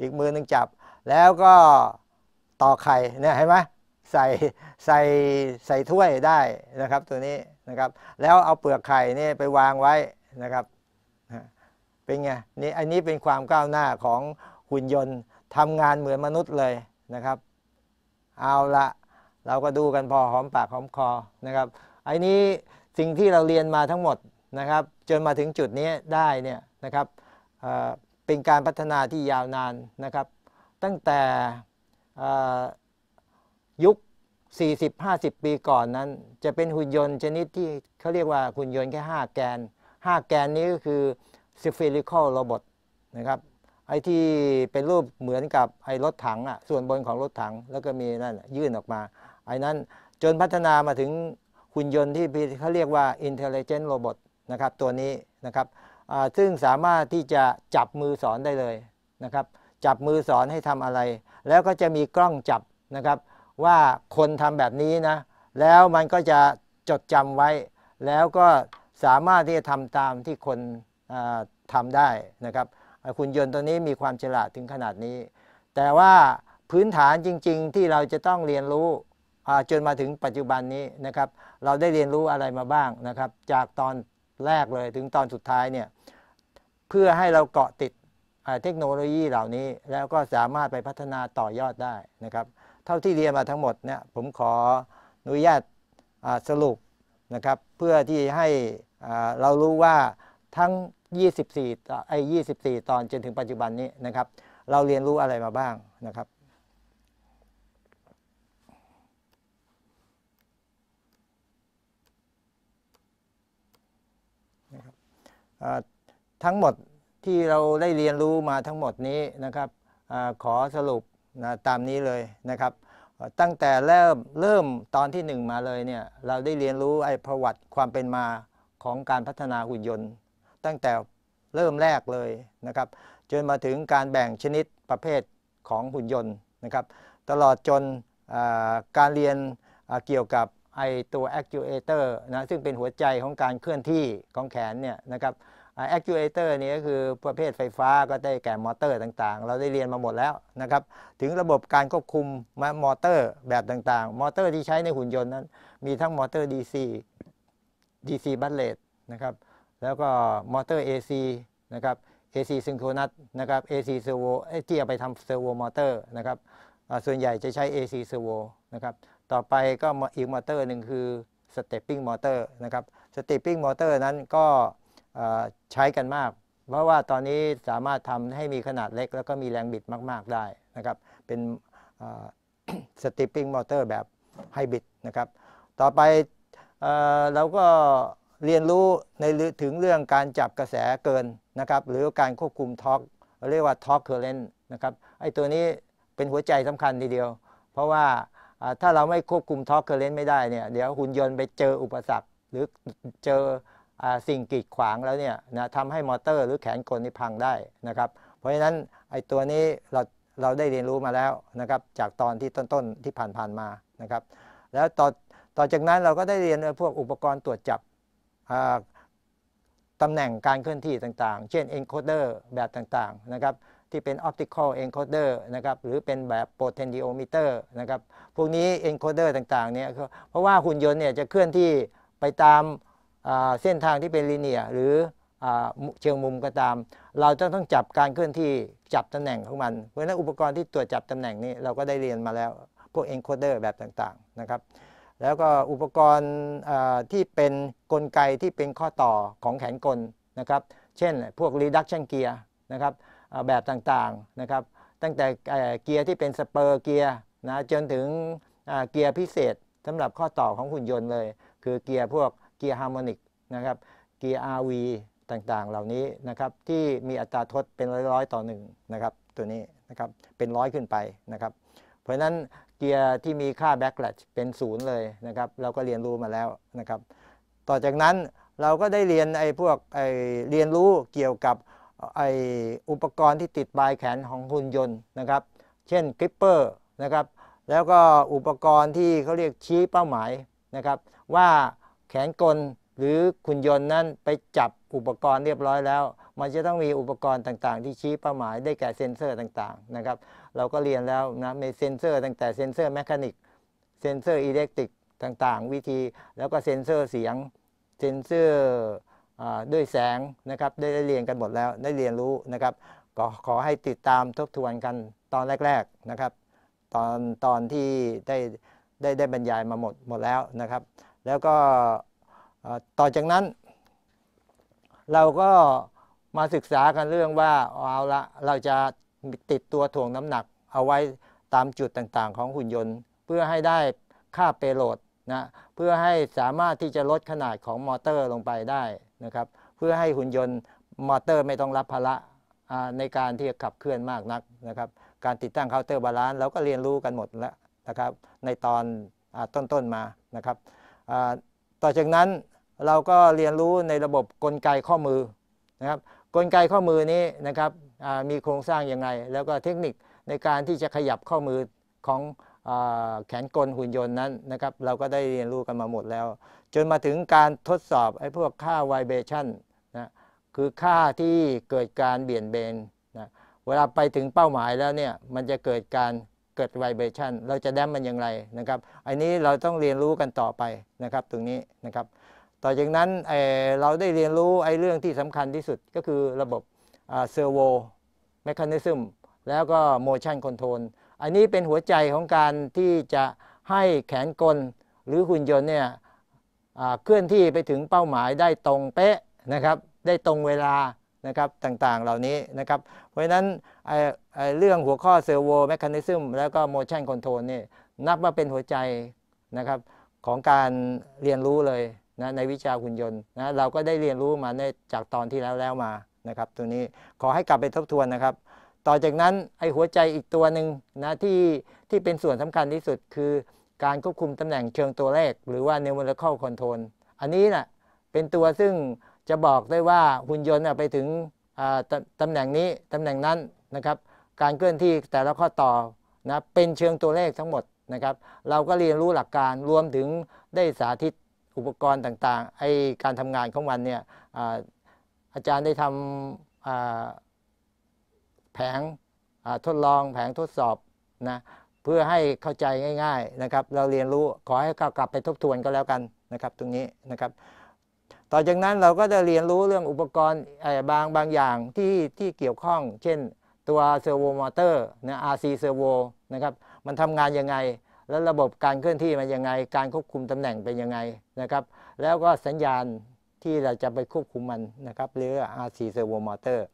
อีกมือหนึ่งจับ แล้วก็ต่อไข่เนี่ยเห็นไหมใส่ใส่ใส่ถ้วยได้นะครับตัวนี้นะครับแล้วเอาเปลือกไข่นี่ไปวางไว้นะครับเป็นไงนี่อันนี้เป็นความก้าวหน้าของหุ่นยนต์ทำงานเหมือนมนุษย์เลยนะครับ เอาละเราก็ดูกันพอหอมปากหอมคอนะครับไอ้นี้สิ่งที่เราเรียนมาทั้งหมดนะครับจนมาถึงจุดนี้ได้เนี่ยนะครับเป็นการพัฒนาที่ยาวนานนะครับตั้งแต่ยุค 40-50 ปีก่อนนั้น จะเป็นหุ่นยนต์ ชนิดที่เขาเรียกว่าหุ่นยนต์แค่ 5 แกน 5 แกนนี้ก็คือ spherical robot นะครับไอ้ที่เป็นรูปเหมือนกับไอ้รถถังอ่ะส่วนบนของรถถังแล้วก็มีนั่นยื่นออกมาไอ้นั้นจนพัฒนามาถึงหุ่นยนต์ที่เขาเรียกว่า intelligent robot นะครับ ตัวนี้นะครับซึ่งสามารถที่จะจับมือสอนได้เลยนะครับ จับมือสอนให้ทำอะไร แล้วก็จะมีกล้องจับนะครับ ว่าคนทำแบบนี้นะแล้วมันก็จะจดจำไว้ แล้วก็สามารถที่จะทำตามที่คนทำได้นะครับคุณยนต์ตัวนี้มีความฉลาดถึงขนาดนี้ แต่ว่าพื้นฐานจริงๆที่เราจะต้องเรียนรู้จนมาถึงปัจจุบันนี้นะครับเราได้เรียนรู้อะไรมาบ้างนะครับ จากตอนแรกเลยถึงตอนสุดท้ายเนี่ยเพื่อให้เราเกาะติดเทคโนโลยีเหล่านี้แล้วก็สามารถไปพัฒนาต่อยอดได้นะครับ เท่าที่เรียนมาทั้งหมดเนี่ยผมขออนุญาตสรุปนะครับ เพื่อที่ให้เรารู้ว่าทั้ง 24ไอ้24 ตอนจนถึงปัจจุบันนี้นะครับ เราเรียนรู้อะไรมาบ้างนะครับทั้งหมดที่เราได้เรียนรู้มาทั้งหมดนี้นะครับอขอสรุปนะตามนี้เลยนะครับ ตั้งแต่เริ่มเริ่มตอนที่ 1 มาเลยเนี่ยเราได้เรียนรู้ไอ้ประวัติความเป็นมาของการพัฒนาหุ่นยนต์ตั้งแต่เริ่มแรกเลยนะครับจนมาถึงการแบ่งชนิดประเภทของหุ่นยนต์นะครับตลอดจนการเรียนเกี่ยวกับไอตัว actuator นะซึ่งเป็นหัวใจของการเคลื่อนที่ของแขนเนี่ยนะครับ actuator นี่ก็คือประเภทไฟฟ้าก็ได้แก่มอเตอร์ต่างๆ เราได้เรียนมาหมดแล้วนะครับถึงระบบการควบคุมมอเตอร์แบบต่างๆ มอเตอร์ที่ใช้ในหุ่นยนต์นั้น มีทั้งมอเตอร์ DC DC b u t l e t นะครับแล้วก็มอเตอร์ AC นะครับ AC ซิงโครนัสนะครับ AC servo ที่เอาไปทำ servo มอเตอร์นะครับส่วนใหญ่จะใช้ AC servo นะครับต่อไปก็อีกมอเตอร์หนึ่งคือสเตปปิ้งมอเตอร์นะครับ สเตปปิ้งมอเตอร์นั้นก็ใช้กันมาก เพราะว่าตอนนี้สามารถทำให้มีขนาดเล็ก แล้วก็มีแรงบิดมาก ๆ ได้นะครับเป็นสตปปิ้งมอเตอร์แบบไฮบริดนะครับต่อไปเเราก็เรียนรู้ในถึงเรื่องการจับกระแสเกินนะครับหรือการควบคุมทอร์กเรียกว่าทอร์กเคอร์เรนต์นะครับไอ้ตัวนี้เป็นหัวใจสำคัญทีเดียว เพราะว่าถ้าเราไม่ควบคุมท็อกเคอร์เรนต์ไม่ได้เนี่ยเดี๋ยวหุ่นยนต์ไปเจออุปสรรคหรือเจอสิ่งกีดขวางแล้วเนี่ยนะทำให้มอเตอร์หรือแขนกลนี่พังได้นะครับ เพราะฉะนั้นไอ้ตัวนี้เราเราได้เรียนรู้มาแล้วนะครับจากตอนที่ต้นๆที่ผ่านๆมานะครับ แล้วต่อต่อจากนั้นเราก็ได้เรียนพวกอุปกรณ์ตรวจจับตำแหน่งการเคลื่อนที่ต่างๆ เช่นเอนโคเดอร์แบบต่างๆนะครับที่เป็น optical encoder นะครับ หรือเป็นแบบ potentiometer นะครับ พวกนี้ encoder ต่างๆ เนี่ยเพราะว่าหุ่นยนต์เนี่ยจะเคลื่อนที่ไปตามเส้นทางที่เป็นลิเนียหรือเชิงมุมก็ตาม เราจะต้องจับการเคลื่อนที่จับตำแหน่งของมัน เพราะฉะนั้นอุปกรณ์ที่ตรวจจับตำแหน่งนี้เราก็ได้เรียนมาแล้วพวก encoder แบบต่างๆ นะครับ แล้วก็อุปกรณ์ที่เป็นนกลไกที่เป็นข้อต่อของแขนกลนะครับ เช่น พวก reduction gear นะครับแบบต่าง ๆ นะครับ ตั้งแต่เกียร์ที่เป็นสเปอร์เกียร์นะจนถึงเกียร์พิเศษสำหรับข้อต่อของหุ่นยนต์เลย คือเกียร์พวกเกียร์ฮาร์โมนิกนะครับเกียร์ RV ต่างๆ เหล่านี้นะครับที่มีอัตราทดเป็นร้อย ๆ ต่อหนึ่งนะครับตัวนี้นะครับเป็นร้อยขึ้นไปนะครับเพราะนั้นเกียร์ที่มีค่า backlash เป็นศูนย์เลยนะครับเราก็เรียนรู้มาแล้วนะครับต่อจากนั้นเราก็ได้เรียนไอ้พวกไอ้เรียนรู้เกี่ยวกับไออุปกรณ์ที่ติดปลายแขนของหุ่นยนต์นะครับ เช่นกริปเปอร์นะครับ แล้วก็อุปกรณ์ที่เขาเรียกชี้เป้าหมายนะครับ ว่าแขนกลหรือหุ่นยนต์นั้นไปจับอุปกรณ์เรียบร้อยแล้ว มันจะต้องมีอุปกรณ์ต่างๆที่ชี้เป้าหมายได้แก่เซ็นเซอร์ต่างๆนะครับ เราก็เรียนแล้วนะในเซ็นเซอร์ตั้งแต่เซ็นเซอร์แมชานิกเซ็นเซอร์อิเล็กทริกต่างๆวิธีแล้วก็เซ็นเซอร์เสียงเซ็นเซอร์ด้วยแสงนะครับได้เรียนกันหมดแล้ว ได้เรียนรู้นะครับ ก็ขอให้ติดตามทบทวนกันตอนแรกๆนะครับ ตอนตอนที่ได้ได้ได้บรรยายมาหมดหมดแล้วนะครับ แล้วก็ต่อจากนั้น เราก็มาศึกษากันเรื่องว่า เอาละเราจะติดตัวถ่วงน้ำหนัก เอาไว้ตามจุดต่างๆ ของหุ่นยนต์ เพื่อให้ได้ค่าเปโลดนะ เพื่อให้สามารถที่จะลดขนาดของมอเตอร์ลงไปได้นะครับเพื่อให้หุ่นยนต์ มอเตอร์ไม่ต้องรับภาระในการที่จะขับเคลื่อนมากนักนะครับ การติดตั้งเคาน์เตอร์บาลานซ์เราก็เรียนรู้กันหมดแล้วนะครับในตอนต้นนมานะครับต่อจากนั้นเราก็เรียนรู้ในระบบกลไกข้อมือนะครับกลไกข้อมือนี้นะครับมีโครงสร้างยังไงแล้วก็เทคนิคในการที่จะขยับข้อมือของแขนกลหุ่นยนต์นั้นนะครับเราก็ได้เรียนรู้กันมาหมดแล้ว จนมาถึงการทดสอบไอ้พวกค่าไวเบชันนะคือค่าที่เกิดการเบี่ยนเบนนะเวลาไปถึงเป้าหมายแล้วเนี่ยมันจะเกิดการเกิดไวเบชันเราจะแดมมันอย่างไรนะครับอันนี้เราต้องเรียนรู้กันต่อไปนะครับตรงนี้นะครับต่อจากนั้นเเราได้เรียนรู้ไอ้เรื่องที่สำคัญที่สุดก็คือระบบเซอร์โวแมคานิซึมแล้วก็โมชันคอนโทรลอันนี้เป็นหัวใจของการที่จะให้แขนกลหรือหุ่นยนต์เนี่ยเคลื่อนที่ไปถึงเป้าหมายได้ตรงเป๊ะนะครับได้ตรงเวลานะครับต่างๆเหล่านี้นะครับ เพราะฉะนั้นเรื่องหัวข้อเซอร์โวแมคานิซึมแล้วก็โมชั่นคอนโทรลนี่นับว่าเป็นหัวใจนะครับของการเรียนรู้เลยนะในวิชาหุ่นยนต์นะเราก็ได้เรียนรู้มาในจากตอนที่แล้วแล้วมานะครับตัวนี้ขอให้กลับไปทบทวนนะครับต่อจากนั้นไอหัวใจอีกตัวหนึ่งนะที่ที่เป็นส่วนสำคัญที่สุดคือการควบคุมตำแหน่งเชิงตัวเลขหรือว่า numerical control อันนี้นะ่ะเป็นตัวซึ่งจะบอกได้ว่าหุ่นยนต์ไปถึงตำแหน่งนี้ตำแหน่งนั้นนะครับ การเคลื่อนที่แต่ละข้อต่อนะเป็นเชิงตัวเลขทั้งหมดนะครับ เราก็เรียนรู้หลักการรวมถึงได้สาธิตอุปกรณ์ต่างๆไอการทำงานของมันเนี่ยอาจารย์ได้ทำแผงทดลองแผงทดสอบนะเพื่อให้เข้าใจง่ายๆนะครับเราเรียนรู้ขอให้กลับไปทบทวนก็แล้วกันนะครับตรงนี้นะครับต่อจากนั้นเราก็จะเรียนรู้เรื่องอุปกรณ์บางบางอย่างที่ที่เกี่ยวข้อง เช่นตัวเซอร์โวมอเตอร์นะ RC เซอร์โวนะครับมันทำงานยังไง แล้วระบบการเคลื่อนที่มันยังไง การควบคุมตำแหน่งเป็นยังไงนะครับแล้วก็สัญญาณที่เราจะไปควบคุมมันนะครับหรือ RC ์โวมอเตอร์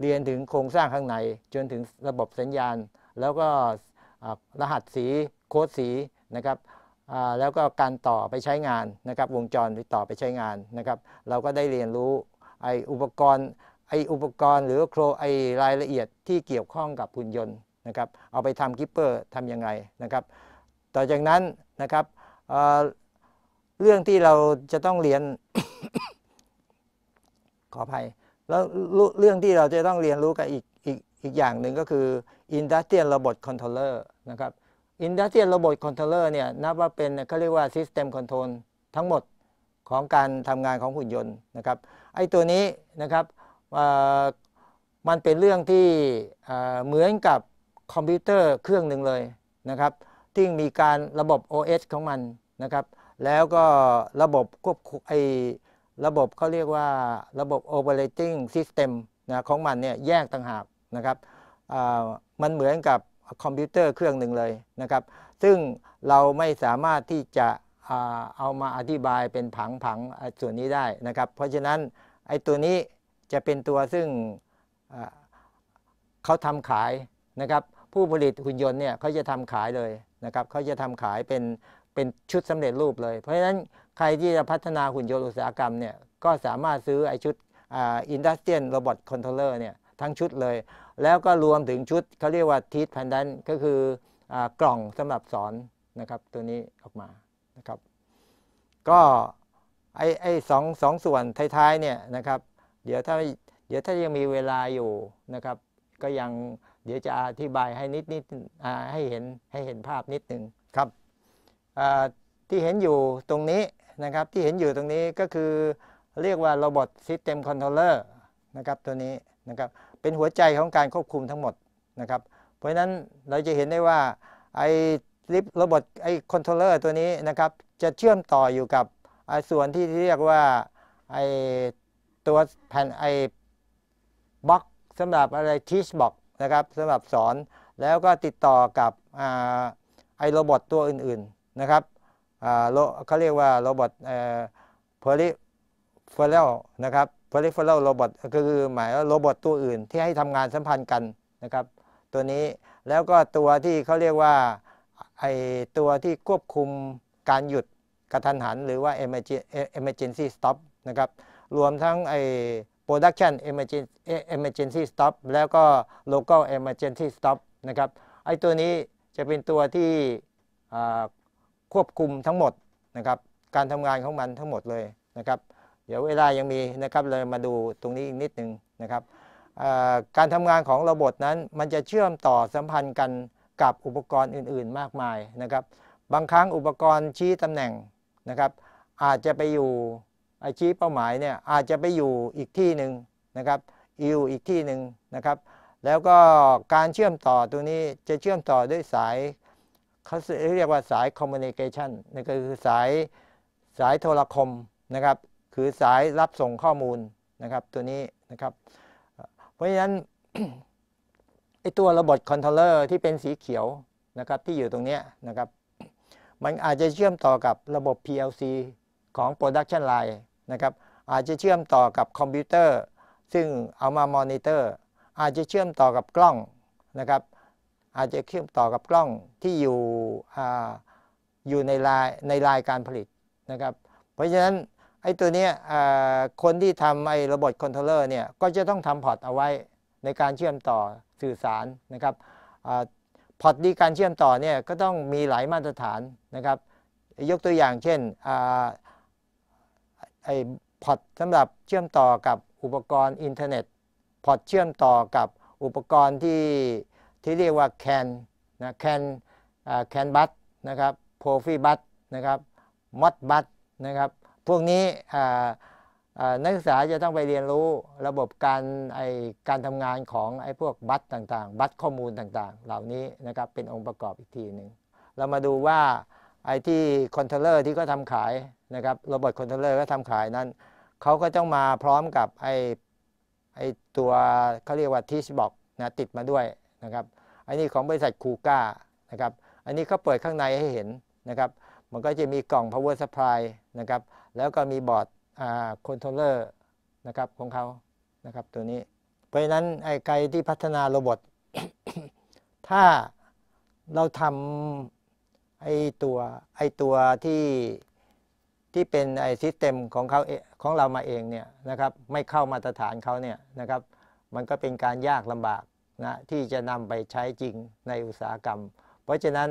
เรียนถึงโครงสร้างข้างในจนถึงระบบสัญญาณ แล้วก็รหัสสีโค้ดสีนะครับแล้วก็การต่อไปใช้งานนะครับวงจรไปต่อไปใช้งานนะครับเราก็ได้เรียนรู้ไออุปกรณ์ไออุปกรณ์หรือโครไอรายละเอียดที่เกี่ยวข้องกับหุ่นยนต์นะครับเอาไปทำกิปเปอร์ทำยังไงนะครับต่อจากนั้นนะครับเเรื่องที่เราจะต้องเรียนขออภัยแล้วเรื่องที่เราจะต้องเรียนรู้กับอีกอีกอีกอย่างหนึ่งก็คือ Industrial Robot Controller นะครับ Industrial Robot Controller เนี่ยนับว่าเป็นเขาเรียกว่า System Control ทั้งหมดของการทำงานของหุ่นยนต์นะครับไอตัวนี้นะครับมันเป็นเรื่องที่เหมือนกับคอมพิวเตอร์เครื่องหนึ่งเลยนะครับ ที่มีการระบบ OS ของมันนะครับแล้วก็ระบบควบคุมไอระบบเขาเรียกว่าระบบ operating system นะของมันเนี่ยแยกต่างหากนะครับมันเหมือนกับคอมพิวเตอร์เครื่องหนึ่งเลยนะครับ ซึ่งเราไม่สามารถที่จะเอามาอธิบายเป็นผังผังส่วนนี้ได้นะครับ เพราะฉะนั้นไอ้ตัวนี้จะเป็นตัวซึ่งเขาทำขายนะครับ ผู้ผลิตหุ่นยนต์เนี่ยเขาจะทำขายเลยนะครับเขาจะทำขายเป็นเป็นชุดสำเร็จรูปเลย เพราะฉะนั้นใครที่จะพัฒนาหุ่นยนต์อุตสาหกรรมเนี่ย ก็สามารถซื้อไอชุดอินดัสเทรียลโรบอทคอนโทรลเลอร์เนี่ยทั้งชุดเลย แล้วก็รวมถึงชุดเขาเรียกว่าทีทแพนดันก็คือกล่องสำหรับสอนนะครับตัวนี้ออกมา นะครับ ก็ไอไอสองสองส่วนท้ายๆเนี่ยนะครับเดี๋ยวถ้าเดี๋ยวถ้ายังมีเวลาอยู่นะครับ ก็ยัง เดี๋ยวจะอธิบายให้นิดนิดให้เห็นให้เห็นภาพนิดหนึ่งครับที่เห็นอยู่ตรงนี้นะครับที่เห็นอยู่ตรงนี้ก็คือเรียกว่าร r บซิสเต็มคอนโทรลเลอร์นะครับตัวนี้นะครับเป็นหัวใจของการควบคุมทั้งหมดนะครับ เพราะฉะนั้นเราจะเห็นได้ว่าไอ้ลิฟระบบไอ้คอนโทรลเลอร์ตัวนี้นะครับ จะเชื่อมต่ออยู่กับไอ้ส่วนที่เรียกว่าไอ้ตัวแผ่นไอ้บล็อกสำหรับอะไรทีชบล็อกนะครับสำหรับสอน แล้วก็ติดต่อกับไอ้ระบบตัวอื่น ๆนะครับเขาเรียกว่าโรบอทเพลิเฟลเลนะครับเพลิเฟลเลโรบอทก็คือหมายว่าโรบอทตัวอื่นที่ให้ทำงานสัมพันธ์กันนะครับตัวนี้แล้วก็ตัวที่เขาเรียกว่าไอตัวที่ควบคุมการหยุดกระทันหันหรือว่า emergency stop นะครับรวมทั้งไอ production emergency stop แล้วก็ local emergency stop นะครับไอตัวนี้จะเป็นตัวที่ควบคุมทั้งหมดนะครับการทำงานของมันทั้งหมดเลยนะครับเดี๋ยวเวลายังมีนะครับเลยมาดูตรงนี้อีกนิดนึงนะครับการทำงานของระบบนั้น มันจะเชื่อมต่อสัมพันธ์กันกับอุปกรณ์อื่นๆมากมายนะครับบางครั้งอุปกรณ์ชี้ตำแหน่งนะครับอาจจะไปอยู่ไอชี้เป้าหมายเนี่ยอาจจะไปอยู่อีกที่หนึ่งนะครับอยู่อีกที่หนึ่งนะครับแล้วก็การเชื่อมต่อตัวนี้จะเชื่อมต่อด้วยสายเขาเรียกว่าสายคอมมูนิเคชันนั่นก็คือสายสายโทรคมนะครับ คือสายรับส่งข้อมูลนะครับตัวนี้นะครับ เพราะฉะนั้นไอตัวระบบคอนโทรลเลอร์ที่เป็นสีเขียวนะครับที่อยู่ตรงนี้นะครับ มันอาจจะเชื่อมต่อกับระบบ PLC ของ Production Line นะครับ อาจจะเชื่อมต่อกับคอมพิวเตอร์ ซึ่งเอามามอนิเตอร์ อาจจะเชื่อมต่อกับกล้องนะครับอาจจะเชื่อมต่อกับกล้องที่อยู่อยู่ในลายในลายการผลิตนะครับ เพราะฉะนั้นไอ้ตัวนี้คนที่ทำไอ้ระบบคอนโทรลเลอร์เนี่ยก็จะต้องทำพอร์ต เอาไว้ในการเชื่อมต่อสื่อสารนะครับพอร์ตดีการเชื่อมต่อเนี่ยก็ต้องมีหลายมาตรฐานนะครับยกตัวอย่างเช่นไอ้พอร์ตสำหรับเชื่อมต่อกับอุปกรณ์อินเทอร์เน็ตพอร์ตเชื่อมต่อกับอุปกรณ์ที่ที่เรียกว่าแคนนะแคนแคนบัตนะครับโพฟีบัตนะครับมอดบัตนะครับพวกนี้นักศึกษาจะต้องไปเรียนรู้ระบบการไอการทำงานของไอพวกบัตต่างๆบัตข้อมูลต่าง ๆ เหล่านี้นะครับเป็นองค์ประกอบอีกทีหนึ่งเรามาดูว่าไอที่คอนโทรลเลอร์ที่ก็ทำขายนะครับระบบคอนโทรลเลอร์ก็ทำขายนั้นเขาก็ต้องมาพร้อมกับไอไอตัวเขาเรียกว่าทิชบ็อกนะติดมาด้วยนะครับ อันนี้ของบริษัทคูก้านะครับ อันนี้เขาเปิดข้างในให้เห็น นะครับ มันก็จะมีกล่อง power supply นะครับ แล้วก็มีบอร์ดคอนโทรลเลอร์นะครับของเขานะครับ ตัวนี้ เพราะฉะนั้นไอ้ใครที่พัฒนาโรบอทถ้าเราทำไอ้ตัวไอ้ตัวที่ที่เป็นไอ้ซิสเต็มของเขาของเรามาเองเนี่ยนะครับ ไม่เข้ามาตรฐานเขาเนี่ยนะครับ มันก็เป็นการยากลำบากนะที่จะนำไปใช้จริงในอุตสาหกรรม เพราะฉะนั้น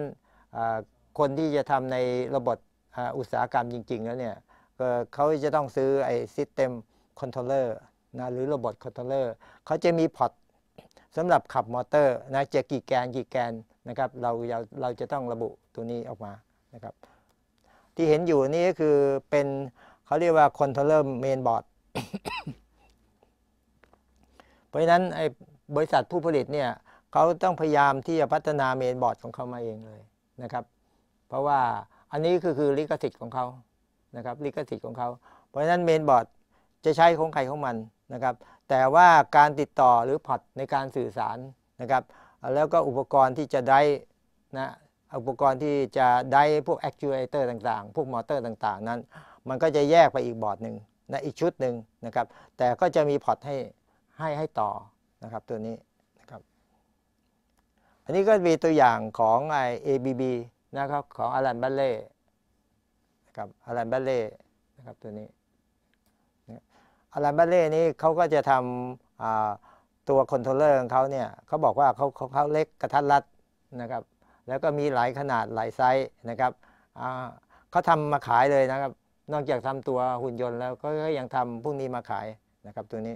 คนที่จะทำในระบบอุตสาหกรรมจริง ๆ แล้วเนี่ยเขาจะต้องซื้อไอ้ซิสเต็มคอนโทรลเลอร์นะหรือระบบคอนโทรลเลอร์เขาจะมีพอร์ตสำหรับขับมอเตอร์นะจะกี่แกนกี่แกนนะครับเราเราจะต้องระบุตัวนี้ออกมานะครับที่เห็นอยู่นี่ก็คือเป็นเขาเรียกว่าคอนโทรลเลอร์เมนบอร์ดเพราะฉะนั้นไอ้บริษัทผู้ผลิตเนี่ยเขาต้องพยายามที่จะพัฒนาเมนบอร์ดของเขามาเองเลยนะครับเพราะว่าอันนี้คือคือลิขสิทธิ์ของเขานะครับลิขสิทธิ์ของเขา เพราะฉะนั้นเมนบอร์ดจะใช้ของใครของมันนะครับ แต่ว่าการติดต่อหรือพอตในการสื่อสารนะครับ แล้วก็อุปกรณ์ที่จะได้นะอุปกรณ์ที่จะได้พวกแอคทิวเอเตอร์ต่างๆพวกมอเตอร์ต่างๆ นั้น มันก็จะแยกไปอีกบอร์ดหนึ่งนะอีกชุดหนึ่งนะครับแต่ก็จะมีพอตให้ให้ให้ต่อนะครับตัวนี้นะครับอันนี้ก็มีตัวอย่างของไอเอบบนะครับของอารันบัลเล่นะครับอารันบัลเล่นะครับตัวนี้อารันบัลเล่นี้เขาก็จะทำตัวคอนโทรลเลอร์ของเขาเนี่ยเขาบอกว่าเขาเขาเขาเล็กกระทัดรัดนะครับแล้วก็มีหลายขนาดหลายไซส์นะครับเขาทำมาขายเลยนะครับนอกจากทำตัวหุ่นยนต์แล้วก็ยังทำพวกนี้มาขายนะครับตัวนี้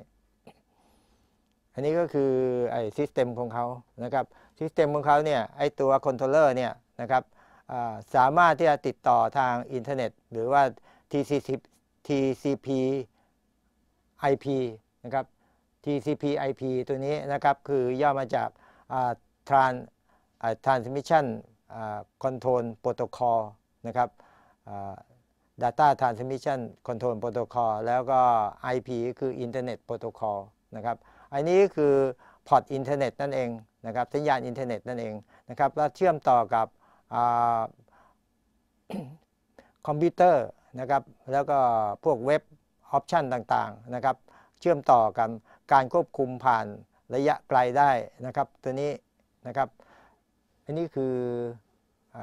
อันนี้ก็คือไอ้ซิสเต็มของเขานะครับซิสเต็มของเขาเนี่ย ไอ้ตัวคอนโทรลเลอร์เนี่ยนะครับสามารถที่จะติดต่อทางอินเทอร์เน็ต หรือว่า TCP TCP IP นะครับ TCP IP ตัวนี้นะครับ คือย่อมาจาก Trans Transmission Control Protocol นะครับ Data Transmission Control Protocol แล้วก็ IP คือ Internet Protocol นะครับอันนี้คือพอร์ตอินเทอร์เน็ตนั่นเองนะครับสัญญาณอินเทอร์เน็ตนั่นเองนะครับแล้วเชื่อมต่อกับคอมพิวเตอร์นะครับ แล้วก็พวกเว็บออปชันต่างๆนะครับ เชื่อมต่อกันการควบคุมผ่านระยะไกลได้นะครับ ตัวนี้นะครับอันนี้คืออ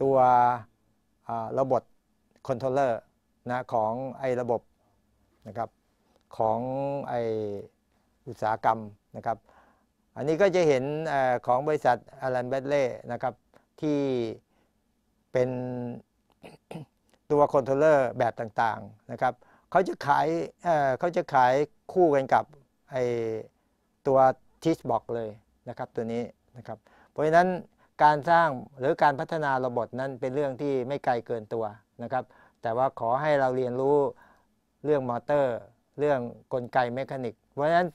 ตัวระบบคอนโทรลเลอร์นะของไอ้ระบบนะครับของไออุตสาหกรรมนะครับ อันนี้ก็จะเห็นของบริษัทอารันเบดเล่นะครับที่เป็นตัวคอนโทรลเลอร์แบบต่างๆนะครับเขาจะขายเขาจะขายคู่กันกับไอตัวทิชบอกเลยนะครับตัวนี้นะครับ เพราะฉะนั้นการสร้างหรือการพัฒนาระบบนั้นเป็นเรื่องที่ไม่ไกลเกินตัวนะครับ แต่ว่าขอให้เราเรียนรู้เรื่องมอเตอร์เรื่องกลไกเมคานิกเพราะฉะนั้น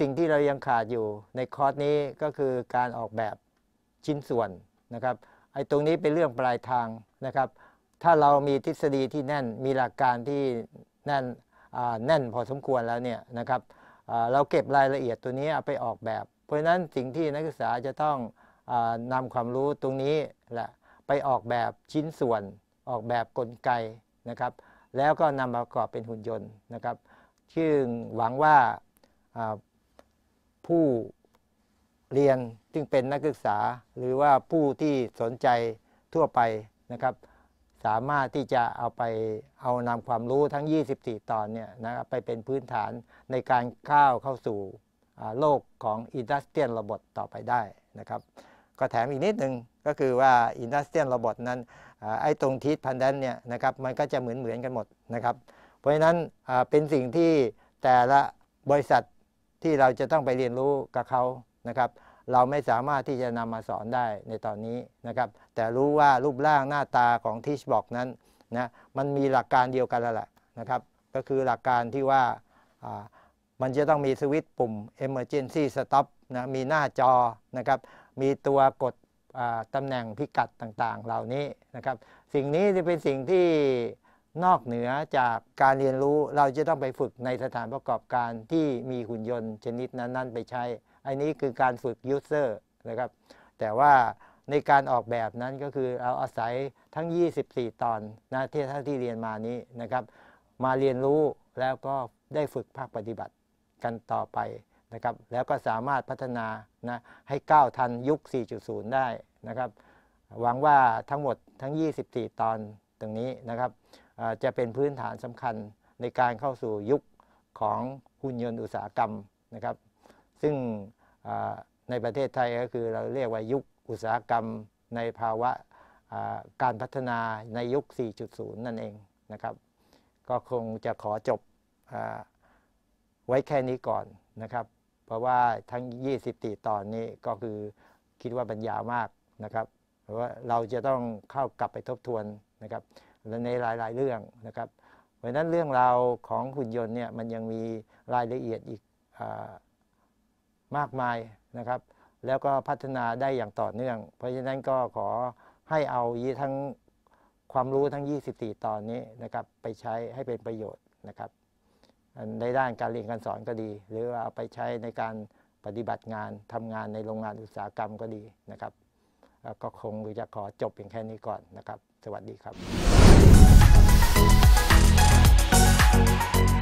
สิ่งที่เรายังขาดอยู่ในคอร์สนี้ก็คือการออกแบบชิ้นส่วนนะครับไอ้ตรงนี้เป็นเรื่องปลายทางนะครับ ถ้าเรามีทฤษฎีที่แน่นมีหลักการที่แน่นแน่นพอสมควรแล้วเนี่ยนะครับเราเก็บรายละเอียดตัวนี้เอาไปออกแบบ เพราะฉะนั้นสิ่งที่นักศึกษาจะต้องอนำความรู้ตรงนี้แหละไปออกแบบชิ้นส่วน ออกแบบกลไกนะครับแล้วก็นำมาประกอบเป็นหุ่นยนต์นะครับ ซึ่งหวังว่าผู้เรียนซึ่งเป็นนักศึกษาหรือว่าผู้ที่สนใจทั่วไปนะครับสามารถที่จะเอาไปเอานำความรู้ทั้ง 24 ตอนเนี่ยนะครับไปเป็นพื้นฐานในการก้าวเข้าสู่โลกของอินดัสเทรียลระบบต่อไปได้นะครับก็แถมอีกนิดหนึ่งก็คือว่าอินดัสเทรียลระบบนั้นไอ้ตรงทิศพันดันเนี่ยนะครับมันก็จะเหมือนเหมือนกันหมดนะครับเพราะฉะนั้นเป็นสิ่งที่แต่ละบริษัทที่เราจะต้องไปเรียนรู้กับเขานะครับเราไม่สามารถที่จะนำมาสอนได้ในตอนนี้นะครับแต่รู้ว่ารูปร่างหน้าตาของทิชบอกนั้นนะมันมีหลักการเดียวกันแล้วแหละนะครับก็คือหลักการที่ว่ามันจะต้องมีสวิตช์ปุ่ม emergency stop นะมีหน้าจอนะครับมีตัวกดตำแหน่งพิกัดต่างๆ เหล่านี้นะครับ สิ่งนี้จะเป็นสิ่งที่นอกเหนือจากการเรียนรู้เราจะต้องไปฝึกในสถานประกอบการที่มีหุ่นยนต์ชนิดนั้น ๆ ไปใช้อันนี้คือการฝึกยูเซอร์นะครับ แต่ว่าในการออกแบบนั้นก็คือเราอาศัยทั้ง 24 ตอนนะที่ท่านที่เรียนมานี้นะครับ มาเรียนรู้แล้วก็ได้ฝึกภาคปฏิบัติกันต่อไปนะครับแล้วก็สามารถพัฒนานะให้ก้าวทันยุค 4.0 ได้นะครับ หวังว่าทั้งหมดทั้ง 24 ตอนตรงนี้นะครับจะเป็นพื้นฐานสำคัญในการเข้าสู่ยุคของหุ่นยนต์อุตสาหกรรมนะครับ ซึ่งในประเทศไทยก็คือเราเรียกว่ายุคอุตสาหกรรมในภาวะการพัฒนาในยุค 4.0 นั่นเองนะครับ ก็คงจะขอจบไว้แค่นี้ก่อนนะครับราะว่าทั้ง24 ตอนนี้ก็คือคิดว่าบรรยามากนะครับเพราะว่าเราจะต้องเข้ากลับไปทบทวนนะครับในหลายๆเรื่องนะครับเพราะนั้นเรื่องราวของหุ่นยนต์เนี่ยมันยังมีรายละเอียดอีกอมากมายนะครับ แล้วก็พัฒนาได้อย่างต่อเนื่อง เพราะฉะนั้นก็ขอให้เอายีทั้งความรู้ทั้ง 24 ตอนนี้นะครับ ไปใช้ให้เป็นประโยชน์นะครับในด้านการเรียนการสอนก็ดี หรือเอาไปใช้ในการปฏิบัติงานทำงานในโรงงานอุตสาหกรรมก็ดีนะครับ ก็คงจะขอจบเพียงแค่นี้ก่อนนะครับ สวัสดีครับ